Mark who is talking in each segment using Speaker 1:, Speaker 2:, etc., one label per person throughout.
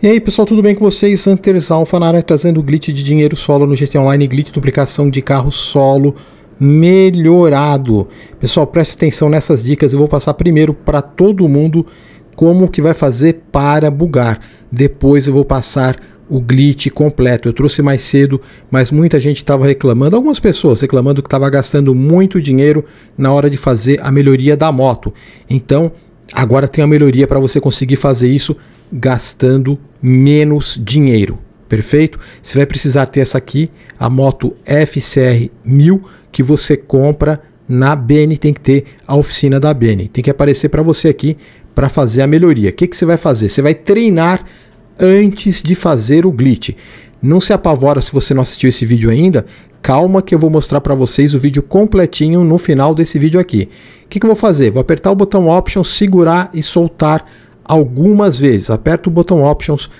Speaker 1: E aí pessoal, tudo bem com vocês? Hunters Alpha na área trazendo glitch de dinheiro solo no GT Online, glitch duplicação de carro solo melhorado. Pessoal, preste atenção nessas dicas, eu vou passar primeiro para todo mundo como que vai fazer para bugar. Depois eu vou passar o glitch completo. Eu trouxe mais cedo, mas muita gente estava reclamando, algumas pessoas reclamando que estava gastando muito dinheiro na hora de fazer a melhoria da moto. Então, agora tem a melhoria para você conseguir fazer isso gastando menos dinheiro, perfeito? Você vai precisar ter essa aqui, a moto FCR 1000 que você compra na BN tem que ter a oficina da BN. tem que aparecer para você aqui para fazer a melhoria. O que, que você vai fazer? Você vai treinar antes de fazer o glitch. Não se apavora se você não assistiu esse vídeo ainda. Calma que eu vou mostrar para vocês o vídeo completinho no final desse vídeo aqui. O que, que eu vou fazer? Vou apertar o botão Option, segurar e soltar algumas vezes. Aperta o botão Options,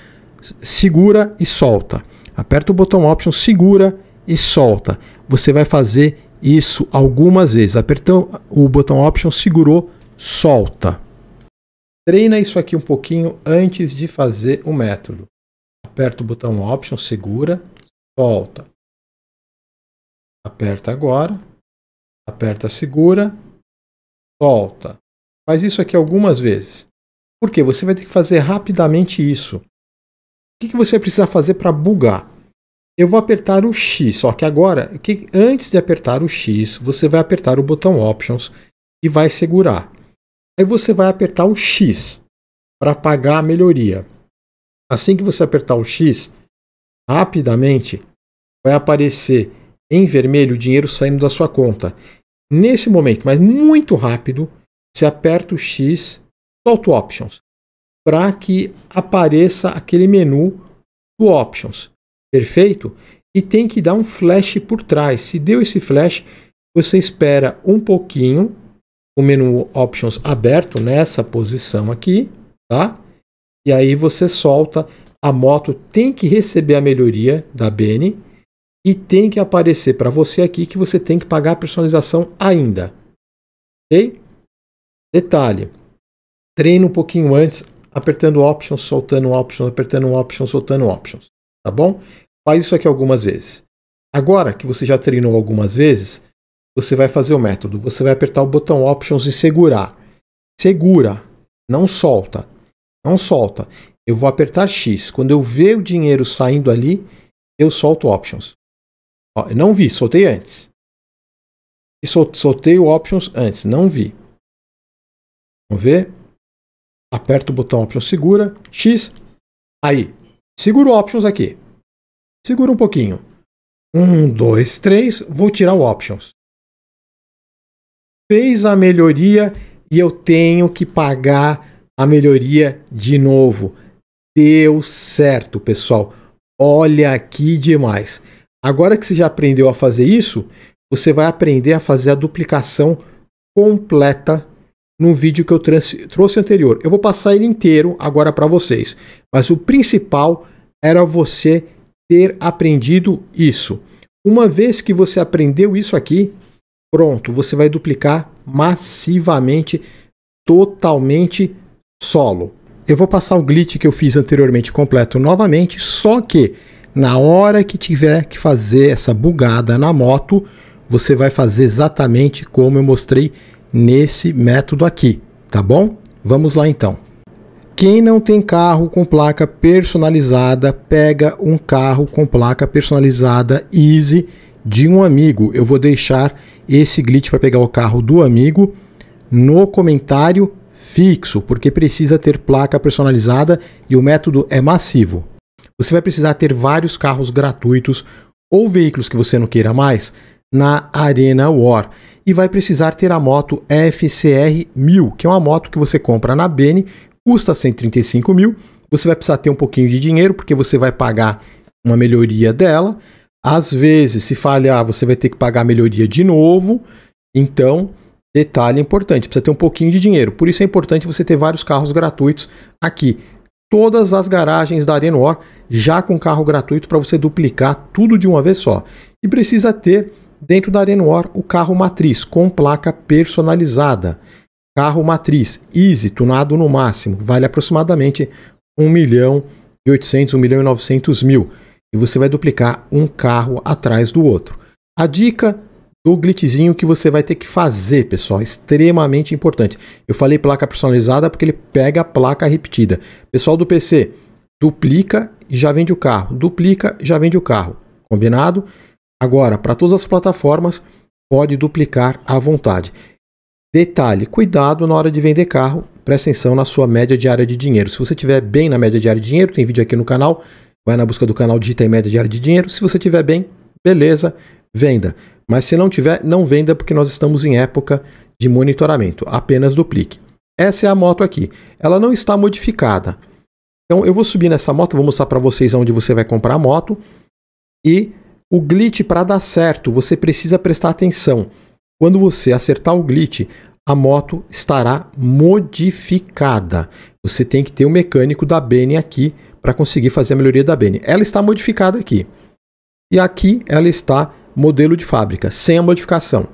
Speaker 1: segura e solta. Aperta o botão Options, segura e solta. Você vai fazer isso algumas vezes. Apertou o botão Options, segurou, solta. Treina isso aqui um pouquinho antes de fazer o método. Aperta o botão Options, segura, solta. Aperta agora, aperta, segura, solta. Faz isso aqui algumas vezes. Porque você vai ter que fazer rapidamente isso. O que, que você vai precisar fazer para bugar? Eu vou apertar o X, só que agora, que antes de apertar o X, você vai apertar o botão Options e vai segurar. Aí você vai apertar o X para pagar a melhoria. Assim que você apertar o X, rapidamente vai aparecer em vermelho o dinheiro saindo da sua conta. Nesse momento, mas muito rápido, você aperta o X Auto Options, para que apareça aquele menu do Options. Perfeito? E tem que dar um flash por trás. Se deu esse flash, você espera um pouquinho o menu Options aberto nessa posição aqui, tá? E aí você solta. A moto tem que receber a melhoria da BN e tem que aparecer para você aqui que você tem que pagar a personalização ainda. Ok? Detalhe: treina um pouquinho antes, apertando options, soltando options, apertando options, soltando options, tá bom? Faz isso aqui algumas vezes. Agora que você já treinou algumas vezes, você vai fazer o método. Você vai apertar o botão options e segurar. Segura, não solta. Não solta. Eu vou apertar X. Quando eu ver o dinheiro saindo ali, eu solto options. Ó, não vi, soltei antes. E soltei o options antes, não vi. Vamos ver? aperto o botão Options segura, X, aí, seguro Options aqui. Segura um pouquinho. Um, dois, três, vou tirar o Options. Fez a melhoria e eu tenho que pagar a melhoria de novo. Deu certo, pessoal. Olha que demais. Agora que você já aprendeu a fazer isso, você vai aprender a fazer a duplicação completa num vídeo que eu trouxe anterior. Eu vou passar ele inteiro agora para vocês, mas o principal era você ter aprendido isso. Uma vez que você aprendeu isso aqui, pronto, você vai duplicar massivamente, totalmente solo. Eu vou passar o glitch que eu fiz anteriormente completo novamente, só que na hora que tiver que fazer essa bugada na moto, você vai fazer exatamente como eu mostrei nesse método aqui, tá bom? Vamos lá então. Quem não tem carro com placa personalizada, pega um carro com placa personalizada Easy de um amigo. Eu vou deixar esse glitch para pegar o carro do amigo no comentário fixo, porque precisa ter placa personalizada e o método é massivo. Você vai precisar ter vários carros gratuitos ou veículos que você não queira mais na Arena War e vai precisar ter a moto FCR 1000, que é uma moto que você compra na Bene, custa 135 mil. Você vai precisar ter um pouquinho de dinheiro, porque você vai pagar uma melhoria dela. Às vezes, se falhar, ah, você vai ter que pagar a melhoria de novo. Então, detalhe importante: precisa ter um pouquinho de dinheiro. Por isso é importante você ter vários carros gratuitos aqui. Todas as garagens da Arena War já com carro gratuito para você duplicar tudo de uma vez só. E precisa ter Dentro da Renoir o carro matriz com placa personalizada. Carro matriz Easy, tunado no máximo, vale aproximadamente 1 milhão e 800, 1 milhão e 900 mil. E você vai duplicar um carro atrás do outro. A dica do glitchzinho que você vai ter que fazer, pessoal, extremamente importante. Eu falei placa personalizada porque ele pega a placa repetida. Pessoal do PC, duplica e já vende o carro. Duplica, já vende o carro. Combinado? Agora, para todas as plataformas, pode duplicar à vontade. Detalhe, cuidado na hora de vender carro, presta atenção na sua média diária de dinheiro. Se você tiver bem na média diária de dinheiro, tem vídeo aqui no canal, vai na busca do canal, digita em média diária de dinheiro. Se você tiver bem, beleza, venda. Mas se não tiver, não venda porque nós estamos em época de monitoramento, apenas duplique. Essa é a moto aqui. Ela não está modificada. Então eu vou subir nessa moto, vou mostrar para vocês onde você vai comprar a moto e o glitch, para dar certo, você precisa prestar atenção. Quando você acertar o glitch, a moto estará modificada. Você tem que ter o um mecânico da Bene aqui para conseguir fazer a melhoria da Bene. Ela está modificada aqui. E aqui ela está modelo de fábrica, sem a modificação.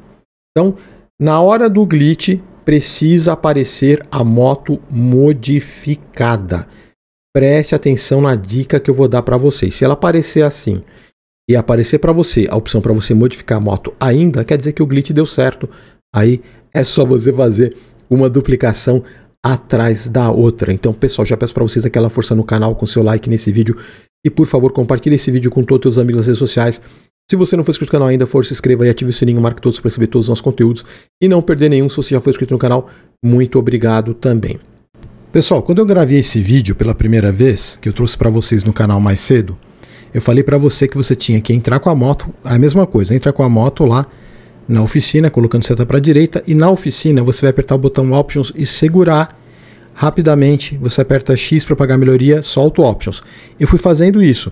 Speaker 1: Então, na hora do glitch, precisa aparecer a moto modificada. Preste atenção na dica que eu vou dar para vocês. Se ela aparecer assim e aparecer para você a opção para você modificar a moto ainda, quer dizer que o glitch deu certo. Aí é só você fazer uma duplicação atrás da outra. Então, pessoal, já peço para vocês aquela força no canal com seu like nesse vídeo e por favor, compartilhe esse vídeo com todos os seus amigos nas redes sociais. Se você não for inscrito no canal ainda, for se inscreva e ative o sininho, marque todos para receber todos os nossos conteúdos e não perder nenhum. Se você já foi inscrito no canal, muito obrigado também. Pessoal, quando eu gravei esse vídeo pela primeira vez, que eu trouxe para vocês no canal mais cedo, eu falei para você que você tinha que entrar com a moto, é a mesma coisa, entrar com a moto lá na oficina, colocando seta para direita e na oficina você vai apertar o botão Options e segurar rapidamente, você aperta X para pagar a melhoria, solta o Options. Eu fui fazendo isso.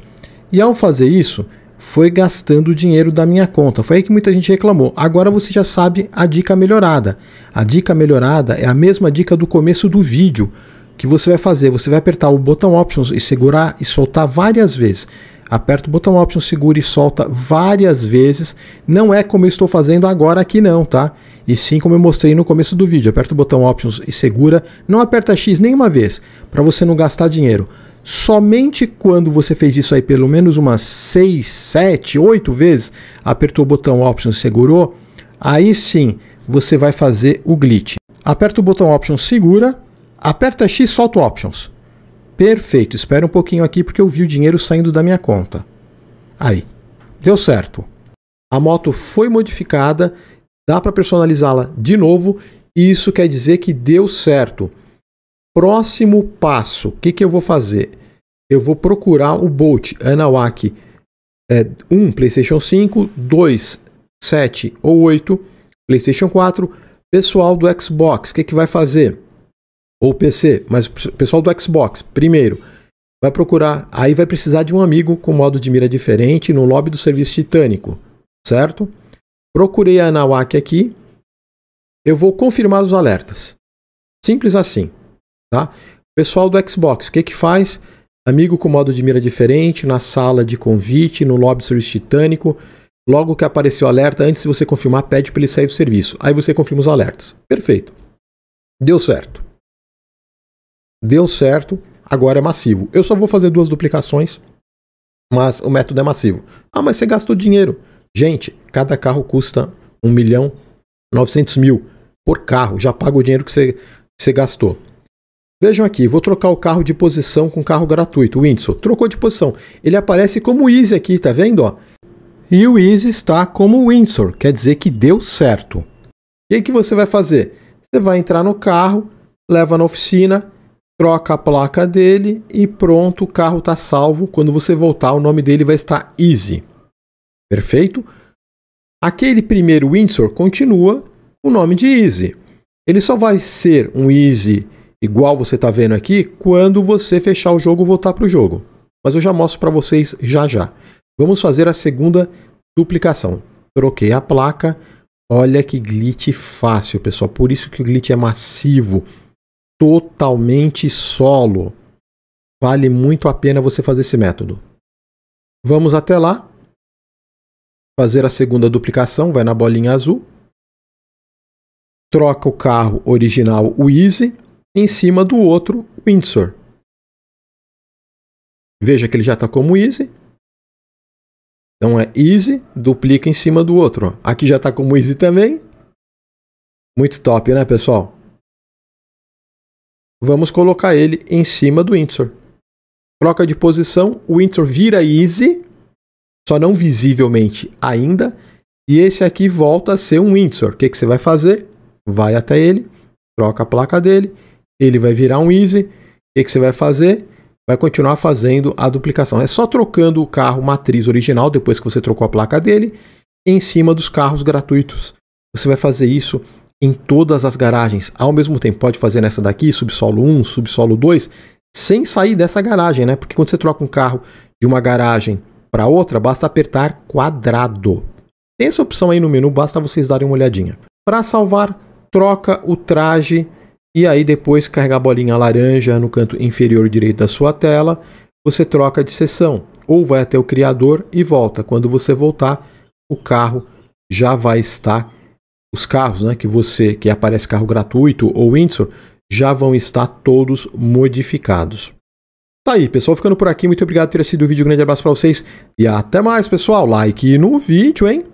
Speaker 1: E ao fazer isso, foi gastando o dinheiro da minha conta. Foi aí que muita gente reclamou. Agora você já sabe a dica melhorada. A dica melhorada é a mesma dica do começo do vídeo que você vai fazer. Você vai apertar o botão Options e segurar e soltar várias vezes aperta o botão Option, segura e solta várias vezes. Não é como eu estou fazendo agora aqui não, tá? E sim como eu mostrei no começo do vídeo, aperta o botão Options e segura, não aperta X nenhuma vez, para você não gastar dinheiro. Somente quando você fez isso aí pelo menos umas 6, 7, 8 vezes, apertou o botão Options e segurou, aí sim você vai fazer o glitch. Aperta o botão Options segura, aperta X, solta o Options. Perfeito, espera um pouquinho aqui porque eu vi o dinheiro saindo da minha conta. Aí, deu certo. A moto foi modificada, dá para personalizá-la de novo e isso quer dizer que deu certo. Próximo passo, o que, que eu vou fazer? Eu vou procurar o Bolt Anawak é, 1 PlayStation 5, 2, 7 ou 8 PlayStation 4, pessoal do Xbox, o que, que vai fazer? ou PC, mas o pessoal do Xbox, primeiro, vai procurar, aí vai precisar de um amigo com modo de mira diferente no lobby do serviço titânico, certo? Procurei a Anahuac aqui, eu vou confirmar os alertas. Simples assim, tá? Pessoal do Xbox, o que que faz? Amigo com modo de mira diferente, na sala de convite, no lobby do serviço titânico, Logo que apareceu o alerta, antes de você confirmar, pede para ele sair do serviço. Aí você confirma os alertas. Perfeito. Deu certo deu certo, agora é massivo. Eu só vou fazer duas duplicações, mas o método é massivo. Ah, mas você gastou dinheiro. Gente, cada carro custa 1 milhão 900 mil por carro. Já paga o dinheiro que você, que você gastou. Vejam aqui, vou trocar o carro de posição com carro gratuito. O Windsor trocou de posição. Ele aparece como Easy aqui, tá vendo? Ó? E o Easy está como Windsor, quer dizer que deu certo. E aí que você vai fazer? Você vai entrar no carro, leva na oficina, troca a placa dele e pronto, o carro está salvo. Quando você voltar, o nome dele vai estar Easy. Perfeito? Aquele primeiro Windsor continua o nome de Easy. Ele só vai ser um Easy igual você está vendo aqui quando você fechar o jogo e voltar para o jogo. Mas eu já mostro para vocês já já. Vamos fazer a segunda duplicação. Troquei a placa. Olha que glitch fácil, pessoal. Por isso que o glitch é massivo totalmente solo. Vale muito a pena você fazer esse método. Vamos até lá. Fazer a segunda duplicação, vai na bolinha azul. Troca o carro original, o Easy, em cima do outro, o Windsor. Veja que ele já está como Easy. Então é Easy, duplica em cima do outro. Aqui já está como Easy também. Muito top, né, pessoal? Vamos colocar ele em cima do Windsor. Troca de posição, o Windsor vira Easy, só não visivelmente ainda, e esse aqui volta a ser um Windsor. O que, que você vai fazer? Vai até ele, troca a placa dele, ele vai virar um Easy. O que, que você vai fazer? Vai continuar fazendo a duplicação. É só trocando o carro matriz original, depois que você trocou a placa dele, em cima dos carros gratuitos. Você vai fazer isso em todas as garagens ao mesmo tempo. Pode fazer nessa daqui, subsolo 1, subsolo 2, sem sair dessa garagem, né? Porque quando você troca um carro de uma garagem para outra, basta apertar quadrado. Tem essa opção aí no menu, basta vocês darem uma olhadinha. Para salvar, troca o traje e aí depois carregar a bolinha laranja no canto inferior direito da sua tela, você troca de sessão ou vai até o criador e volta. Quando você voltar, o carro já vai estar os carros, né, que você que aparece carro gratuito ou Windsor, já vão estar todos modificados. Tá aí, pessoal, ficando por aqui. Muito obrigado por ter assistido o vídeo. Um grande abraço para vocês e até mais, pessoal. Like no vídeo, hein?